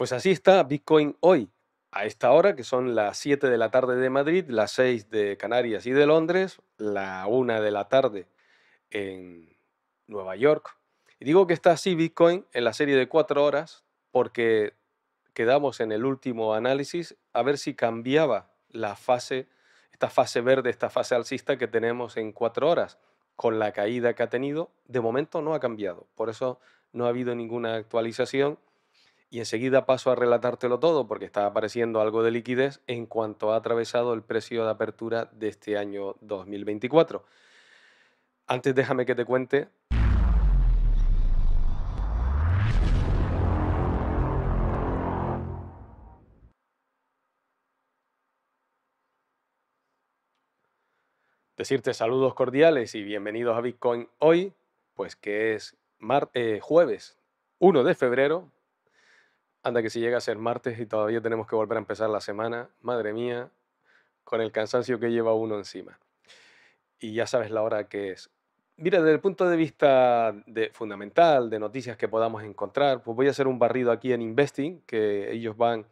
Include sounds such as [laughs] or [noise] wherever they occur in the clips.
Pues así está Bitcoin hoy, a esta hora, que son las 7 de la tarde de Madrid, las 6 de Canarias y de Londres, la 1 de la tarde en Nueva York. Y digo que está así Bitcoin en la serie de 4 horas porque quedamos en el último análisis a ver si cambiaba la fase, esta fase verde, esta fase alcista que tenemos en 4 horas. Con la caída que ha tenido, de momento no ha cambiado. Por eso no ha habido ninguna actualización y enseguida paso a relatártelo todo porque está apareciendo algo de liquidez en cuanto ha atravesado el precio de apertura de este año 2024. Antes déjame que te cuente decirte saludos cordiales y bienvenidos a Bitcoin hoy, pues que es eh, jueves 1 de febrero Anda que si llega a ser martes y todavía tenemos que volver a empezar la semana, madre mía, con el cansancio que lleva uno encima. Y ya sabes la hora que es. Mira, desde el punto de vista de, fundamental, de noticias que podamos encontrar, pues voy a hacer un barrido aquí en Investing, que ellos van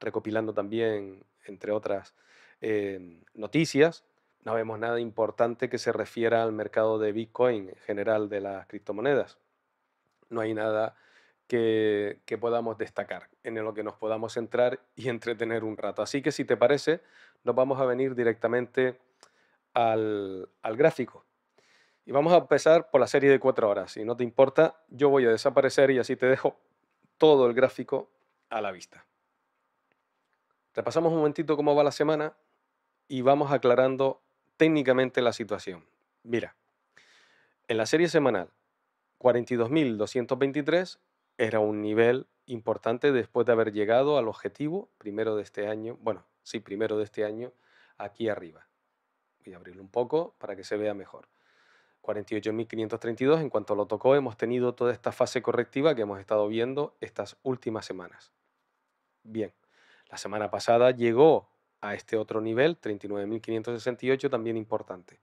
recopilando también, entre otras, eh, noticias. No vemos nada importante que se refiera al mercado de Bitcoin en general de las criptomonedas. No hay nada que, podamos destacar, en lo que nos podamos centrar y [laughs] entretener un rato. Así que si te parece, nos vamos a venir directamente al, al gráfico. Y vamos a empezar por la serie de cuatro horas. Si no te importa, yo voy a desaparecer y así te dejo todo el gráfico a la vista. Repasamos un momentito cómo va la semana y vamos aclarando técnicamente la situación. Mira, en la serie semanal 42.223 era un nivel importante después de haber llegado al objetivo primero de este año, bueno, sí, primero de este año, aquí arriba. Voy a abrirlo un poco para que se vea mejor. 48.532, en cuanto lo tocó, hemos tenido toda esta fase correctiva que hemos estado viendo estas últimas semanas. Bien, la semana pasada llegó a este otro nivel, 39.568, también importante.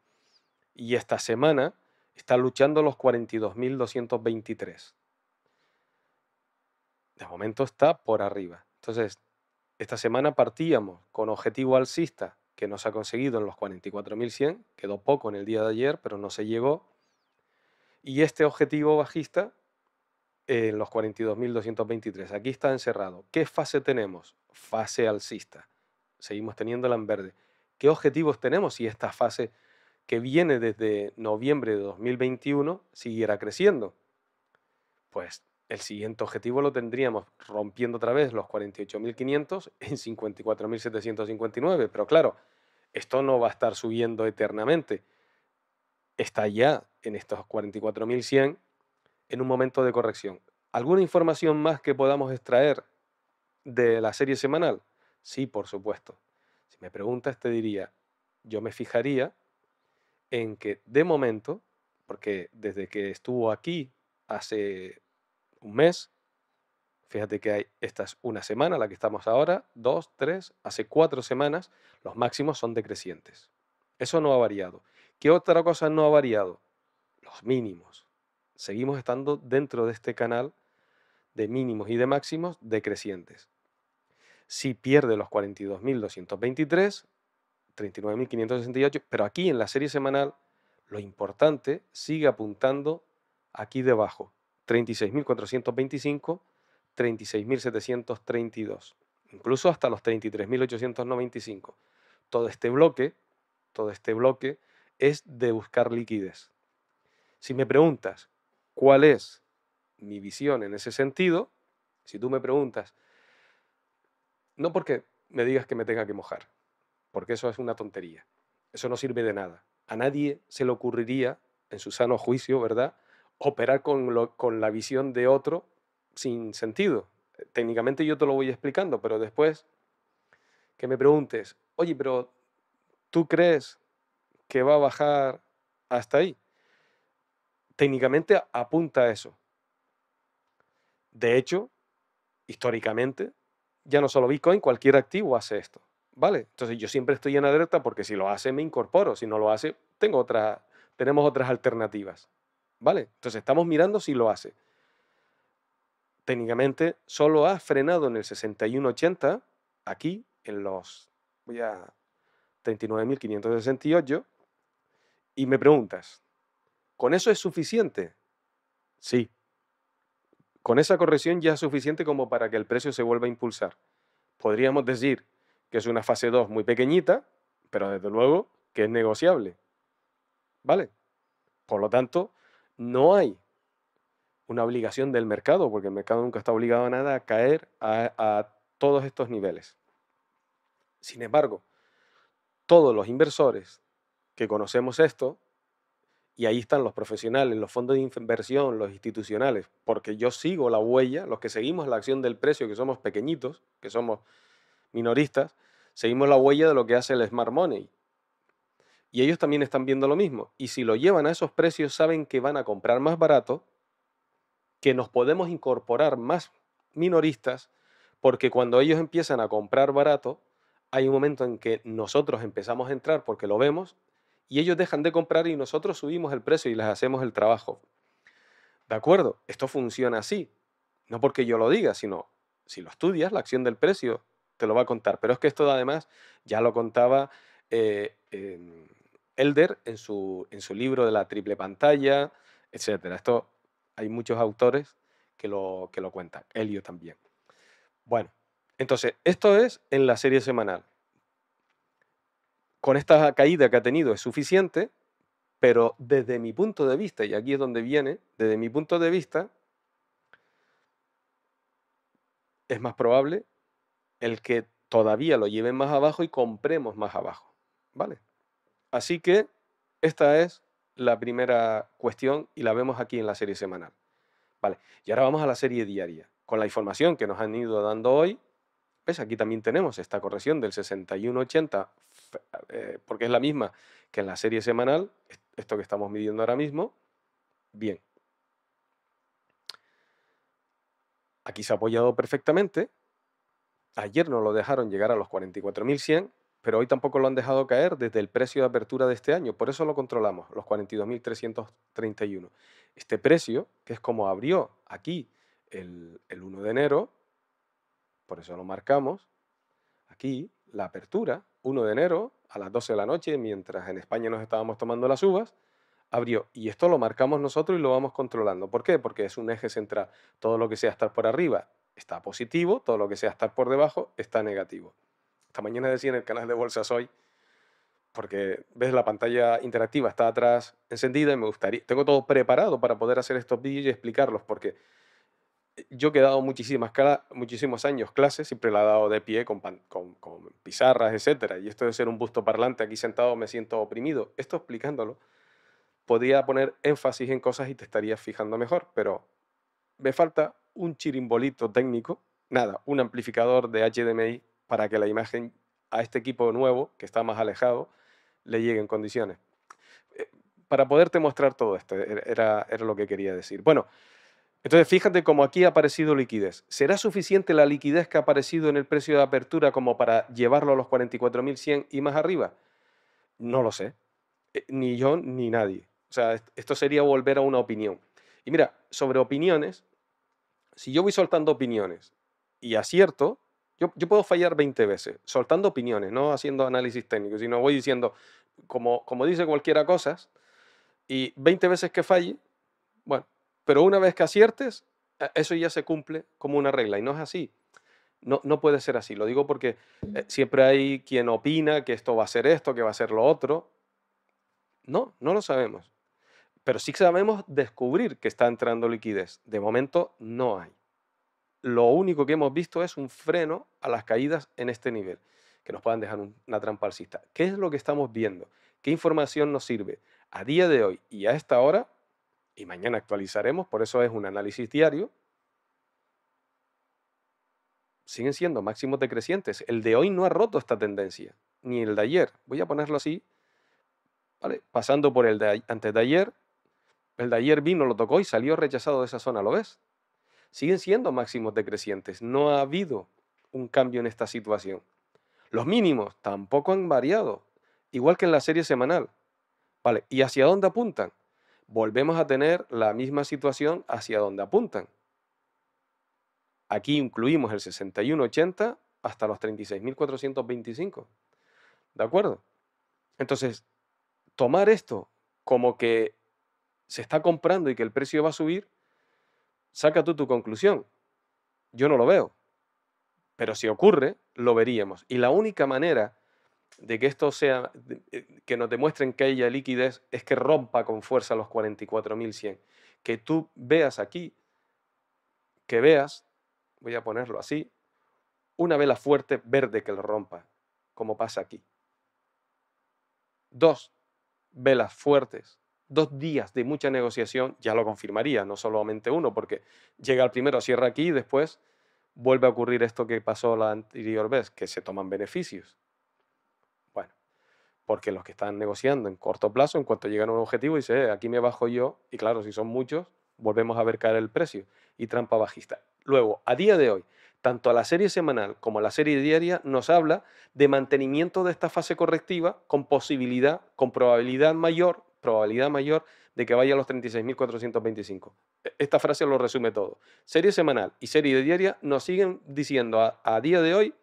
Y esta semana está luchando los 42.223 de momento está por arriba. Entonces, esta semana partíamos con objetivo alcista que nos ha conseguido en los 44.100, quedó poco en el día de ayer, pero no se llegó. Y este objetivo bajista en los 42.223, aquí está encerrado. ¿Qué fase tenemos? Fase alcista. Seguimos teniéndola en verde. ¿Qué objetivos tenemos si esta fase que viene desde noviembre de 2021 siguiera creciendo? Pues el siguiente objetivo lo tendríamos rompiendo otra vez los 48.500 [laughs] en 54.759, pero claro, esto no va a estar subiendo eternamente. Está ya en estos 44.100 en un momento de corrección. ¿Alguna información más que podamos extraer de la serie semanal? Sí, por supuesto. Si me preguntas, te diría, yo me fijaría en que de momento, porque desde que estuvo aquí hace un mes. Fíjate que hay, esta es una semana, la que estamos ahora, dos, tres, hace cuatro semanas, los máximos son decrecientes. Eso no ha variado. ¿Qué otra cosa no ha variado? Los mínimos. Seguimos estando dentro de este canal de mínimos y de máximos decrecientes. Si pierde los 42.223, 39.568, pero aquí en la serie semanal lo importante sigue apuntando aquí debajo, 36.425, 36.732, incluso hasta los 33.895. Todo este bloque, todo este bloque es de buscar liquidez. Si me preguntas cuál es mi visión en ese sentido, si tú me preguntas, no porque me digas que me tenga que mojar, porque eso es una tontería, eso no sirve de nada. A nadie se le ocurriría, en su sano juicio, ¿verdad?, operar con, la visión de otro sin sentido. Eh, técnicamente yo te lo voy explicando, pero después que me preguntes, oye, pero ¿tú crees que va a bajar hasta ahí? Técnicamente apunta a eso. De hecho, históricamente, ya no solo Bitcoin, cualquier activo hace esto. ¿Vale? Entonces yo siempre estoy en alerta porque si lo hace me incorporo, si no lo hace, tengo otra, tenemos otras alternativas. ¿Vale? Entonces estamos mirando si lo hace. Técnicamente solo ha frenado en el 6180, aquí, en los 39.568, y me preguntas, ¿con eso es suficiente? Sí. Con esa corrección ya es suficiente como para que el precio se vuelva a impulsar. Podríamos decir que es una fase 2 muy pequeñita, pero desde luego que es negociable. ¿Vale? Por lo tanto, no hay una obligación del mercado, porque el mercado nunca está obligado a nada a caer a, todos estos niveles. Sin embargo, todos los inversores que conocemos esto, y ahí están los profesionales, los fondos de inversión, los institucionales, porque yo sigo la huella, los que seguimos la acción del precio, que somos pequeñitos, que somos minoristas, seguimos la huella de lo que hace el smart money. Y ellos también están viendo lo mismo. Y si lo llevan a esos precios, saben que van a comprar más barato, que nos podemos incorporar más minoristas, porque cuando ellos empiezan a comprar barato, hay un momento en que nosotros empezamos a entrar porque lo vemos y ellos dejan de comprar y nosotros subimos el precio y les hacemos el trabajo. ¿De acuerdo? Esto funciona así. No porque yo lo diga, sino si lo estudias, la acción del precio te lo va a contar. Pero es que esto además ya lo contaba eh, em, Elder en su, en su libro de la triple pantalla, etcétera. Esto hay muchos autores que lo, que lo cuentan, Elio también. Bueno, entonces, esto es en la serie semanal. Con esta caída que ha tenido es suficiente, pero desde mi punto de vista, y aquí es donde viene, desde mi punto de vista, es más probable el que todavía lo lleven más abajo y compremos más abajo. ¿Vale? Así que esta es la primera cuestión y la vemos aquí en la serie semanal. Vale, y ahora vamos a la serie diaria. Con la información que nos han ido dando hoy, ¿ves? Pues aquí también tenemos esta corrección del 6180, eh, porque es la misma que en la serie semanal, esto que estamos midiendo ahora mismo. Bien. Aquí se ha apoyado perfectamente. Ayer nos lo dejaron llegar a los 44.100 pero hoy tampoco lo han dejado caer desde el precio de apertura de este año. Por eso lo controlamos, los 42.331. Este precio, que es como abrió aquí el, 1 de enero, por eso lo marcamos, aquí la apertura, 1 de enero a las 12 de la noche, mientras en España nos estábamos tomando las uvas, abrió. Y esto lo marcamos nosotros y lo vamos controlando. ¿Por qué? Porque es un eje central. Todo lo que sea estar por arriba está positivo, todo lo que sea estar por debajo está negativo. Esta mañana decía en el canal de Bolsas Hoy, porque ves la pantalla interactiva está atrás encendida y me gustaría, tengo todo preparado para poder hacer estos vídeos y explicarlos, porque yo he dado muchísimas muchísimos años clases, siempre la he dado de pie con, con pizarras, etc. y esto de ser un busto parlante aquí sentado me siento oprimido. Esto explicándolo, podría poner énfasis en cosas y te estarías fijando mejor, pero me falta un chirimbolito técnico, nada, un amplificador de HDMI para que la imagen a este equipo nuevo, que está más alejado, le llegue en condiciones. Eh, para poderte mostrar todo esto, er, era, era lo que quería decir. Bueno, entonces fíjate cómo aquí ha aparecido liquidez. ¿Será suficiente la liquidez que ha aparecido en el precio de apertura como para llevarlo a los 44.100 y más arriba? No lo sé. Eh, ni yo ni nadie. O sea, esto sería volver a una opinión. Y mira, sobre opiniones, si yo voy soltando opiniones y acierto, yo, puedo fallar 20 veces, soltando opiniones, no haciendo análisis técnico, sino voy diciendo, como, como dice cualquiera cosas, y 20 veces que falle, bueno, pero una vez que aciertes, e, eso ya se cumple como una regla, y no es así. No, no puede ser así, lo digo porque eh, siempre hay quien opina que esto va a ser esto, que va a ser lo otro. No, no lo sabemos. Pero sí sabemos descubrir que está entrando liquidez. De momento no hay lo único que hemos visto es un freno a las caídas en este nivel, que nos puedan dejar una trampa alcista. ¿Qué es lo que estamos viendo? ¿Qué información nos sirve? A día de hoy y a esta hora, y mañana actualizaremos, por eso es un análisis diario, siguen siendo máximos decrecientes. El de hoy no ha roto esta tendencia, ni el de ayer. Voy a ponerlo así, pasando por el de antes de ayer. El de ayer vino, lo tocó y salió rechazado de esa zona, ¿lo ves? siguen siendo máximos decrecientes. No ha habido un cambio en esta situación. Los mínimos tampoco han variado, igual que en la serie semanal. ¿Vale? ¿Y hacia dónde apuntan? Volvemos a tener la misma situación hacia dónde apuntan. Aquí incluimos el 6180 hasta los 36.425. ¿De acuerdo? Entonces, tomar esto como que se está comprando y que el precio va a subir, Saca tú tu conclusión. Yo no lo veo. Pero si ocurre, lo veríamos. Y la única manera de que esto sea, eh, que nos demuestren que haya liquidez, es que rompa con fuerza los 44.100. Que tú veas aquí, que veas, voy a ponerlo así, una vela fuerte verde que lo rompa, como pasa aquí. Dos velas fuertes dos días de mucha negociación ya lo confirmaría, no solamente uno, porque llega el primero, cierra aquí y después vuelve a ocurrir esto que pasó la anterior vez, que se toman beneficios. Bueno, porque los que están negociando en corto plazo, en cuanto llegan a un objetivo, dicen, eh, aquí me bajo yo, y claro, si son muchos, volvemos a ver caer el precio y trampa bajista. Luego, a día de hoy, tanto la serie semanal como la serie diaria nos habla de mantenimiento de esta fase correctiva con posibilidad, con probabilidad mayor probabilidad mayor de que vaya a los 36.425. E, esta frase lo resume todo. Serie semanal y serie diaria nos siguen diciendo a, día de hoy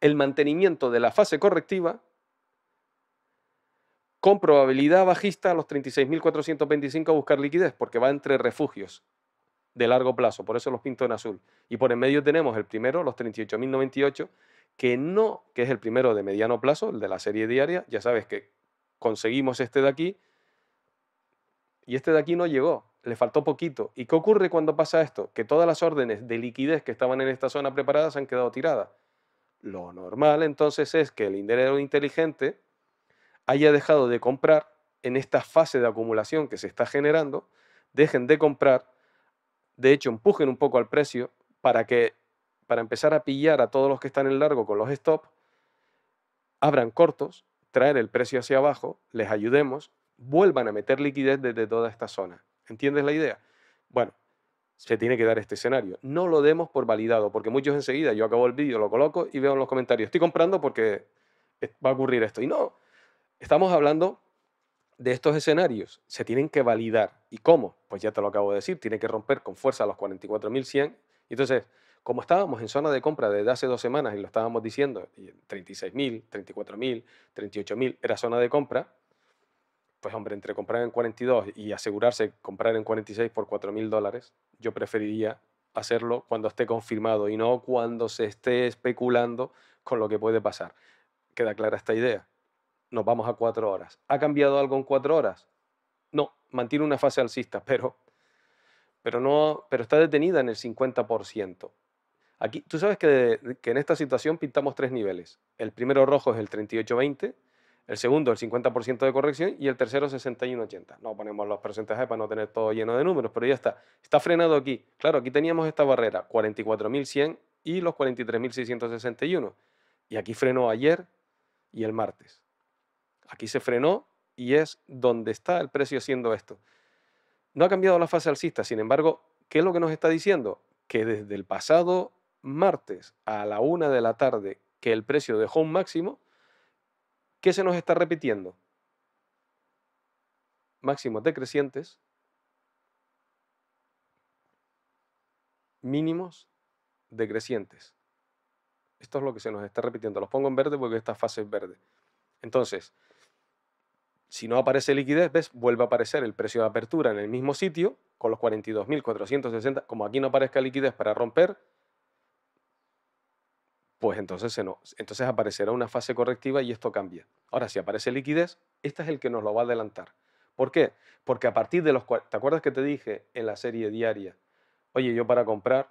el mantenimiento de la fase correctiva con probabilidad bajista a los 36.425 a buscar liquidez, porque va entre refugios de largo plazo, por eso los pinto en azul. Y por en medio tenemos el primero, los 38.098, que no, que es el primero de mediano plazo, el de la serie diaria, ya sabes que conseguimos este de aquí, y este de aquí no llegó, le faltó poquito. ¿Y qué ocurre cuando pasa esto? Que todas las órdenes de liquidez que estaban en esta zona preparadas se han quedado tiradas. Lo normal entonces es que el dinero inteligente haya dejado de comprar en esta fase de acumulación que se está generando, dejen de comprar, de hecho empujen un poco al precio para que para empezar a pillar a todos los que están en largo con los stops. abran cortos, traer el precio hacia abajo, les ayudemos vuelvan a meter liquidez desde toda esta zona. ¿Entiendes la idea? Bueno, se tiene que dar este escenario. No lo demos por validado, porque muchos enseguida, yo acabo el vídeo, lo coloco y veo en los comentarios, estoy comprando porque va a ocurrir esto. Y no, estamos hablando de estos escenarios, se tienen que validar. ¿Y cómo? Pues ya te lo acabo de decir, tiene que romper con fuerza los 44.100. Entonces, como estábamos en zona de compra desde hace dos semanas y lo estábamos diciendo, 36.000, 34.000, 38.000 era zona de compra, pues hombre, entre comprar en 42 y asegurarse comprar en 46 por 4.000 dólares, yo preferiría hacerlo cuando esté confirmado y no cuando se esté especulando con lo que puede pasar. ¿Queda clara esta idea? Nos vamos a cuatro horas. ¿Ha cambiado algo en cuatro horas? No, mantiene una fase alcista, pero, pero, no, pero está detenida en el 50%. Aquí, tú sabes que, que en esta situación pintamos tres niveles. El primero rojo es el 3820, el segundo el 50% de corrección y el tercero 61,80. No ponemos los porcentajes para no tener todo lleno de números, pero ya está. Está frenado aquí. Claro, aquí teníamos esta barrera, 44.100 y los 43.661. Y aquí frenó ayer y el martes. Aquí se frenó y es donde está el precio haciendo esto. No ha cambiado la fase alcista, sin embargo, ¿qué es lo que nos está diciendo? Que desde el pasado martes a la una de la tarde, que el precio dejó un máximo, ¿Qué se nos está repitiendo? Máximos decrecientes, mínimos decrecientes. Esto es lo que se nos está repitiendo. Los pongo en verde porque esta fase es verde. Entonces, si no aparece liquidez, ¿ves? Vuelve a aparecer el precio de apertura en el mismo sitio, con los 42.460. Como aquí no aparezca liquidez para romper, pues entonces, se entonces aparecerá una fase correctiva y esto cambia. Ahora, si aparece liquidez, este es el que nos lo va a adelantar. ¿Por qué? Porque a partir de los... ¿Te acuerdas que te dije en la serie diaria? Oye, yo para comprar,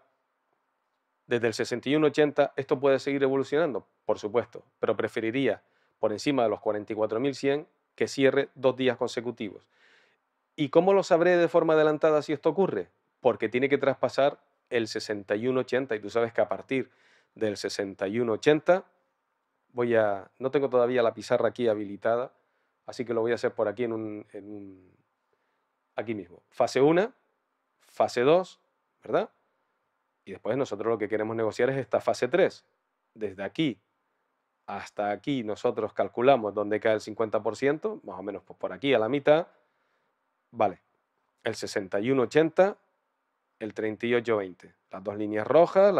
desde el 61.80, esto puede seguir evolucionando, por supuesto, pero preferiría por encima de los 44.100 que cierre dos días consecutivos. ¿Y cómo lo sabré de forma adelantada si esto ocurre? Porque tiene que traspasar el 61.80 y tú sabes que a partir del 6180. Voy a, no tengo todavía la pizarra aquí habilitada, así que lo voy a hacer por aquí, en un, aquí mismo. Fase 1, fase 2, ¿verdad? Y después nosotros lo que queremos negociar es esta fase 3. Desde aquí hasta aquí nosotros calculamos dónde cae el 50%, más o menos por aquí a la mitad. Vale, el 6180 el 3820, las dos líneas rojas.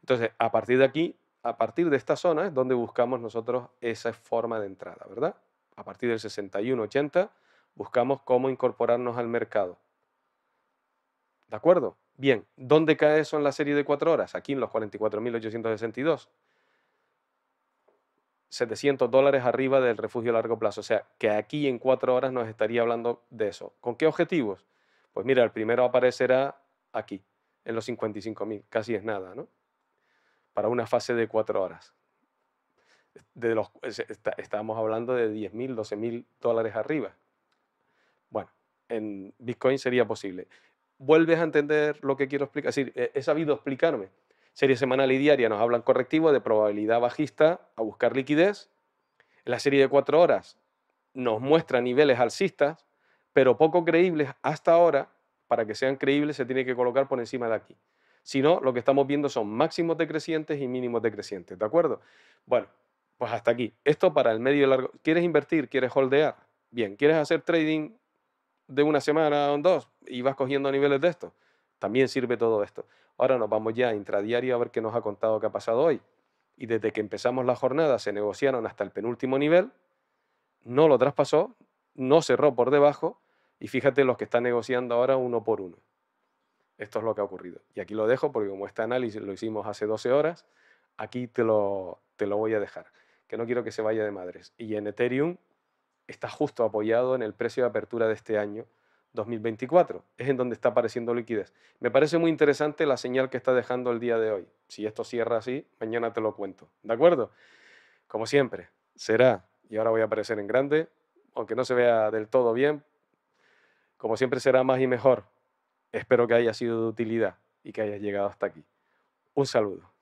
Entonces, a partir de aquí, a partir de esta zona es donde buscamos nosotros esa forma de entrada, ¿verdad? A partir del 61 buscamos cómo incorporarnos al mercado. ¿De acuerdo? Bien, ¿dónde cae eso en la serie de cuatro horas? Aquí en los 44.862. 700 dólares arriba del refugio a largo plazo. O sea, que aquí en cuatro horas nos estaría hablando de eso. ¿Con qué objetivos? Pues mira, el primero aparecerá aquí, en los 55.000, casi es nada, ¿no? Para una fase de cuatro horas. De los, estábamos hablando de 10.000, 12.000 dólares arriba. Bueno, en Bitcoin sería posible. ¿Vuelves a entender lo que quiero explicar? Es decir, he sabido explicarme. Serie semanal y diaria nos hablan correctivo de probabilidad bajista a buscar liquidez. En la serie de cuatro horas nos muestra niveles alcistas, pero poco creíbles hasta ahora para que sean creíbles, se tiene que colocar por encima de aquí. Si no, lo que estamos viendo son máximos decrecientes y mínimos decrecientes, ¿de acuerdo? Bueno, pues hasta aquí. Esto para el medio y largo. ¿Quieres invertir? ¿Quieres holdear? Bien. ¿Quieres hacer trading de una semana o dos y vas cogiendo niveles de esto? También sirve todo esto. Ahora nos vamos ya a intradiario a ver qué nos ha contado qué ha pasado hoy. Y desde que empezamos la jornada se negociaron hasta el penúltimo nivel, no lo traspasó, no cerró por debajo y fíjate los que están negociando ahora uno por uno. Esto es lo que ha ocurrido. Y aquí lo dejo porque como este análisis lo hicimos hace 12 horas, aquí te lo, te lo voy a dejar, que no quiero que se vaya de madres. Y en Ethereum está justo apoyado en el precio de apertura de este año 2024. Es en donde está apareciendo liquidez. Me parece muy interesante la señal que está dejando el día de hoy. Si esto cierra así, mañana te lo cuento. ¿De acuerdo? Como siempre, será, y ahora voy a aparecer en grande, aunque no se vea del todo bien, como siempre será más y mejor. Espero que haya sido de utilidad y que hayas llegado hasta aquí. Un saludo.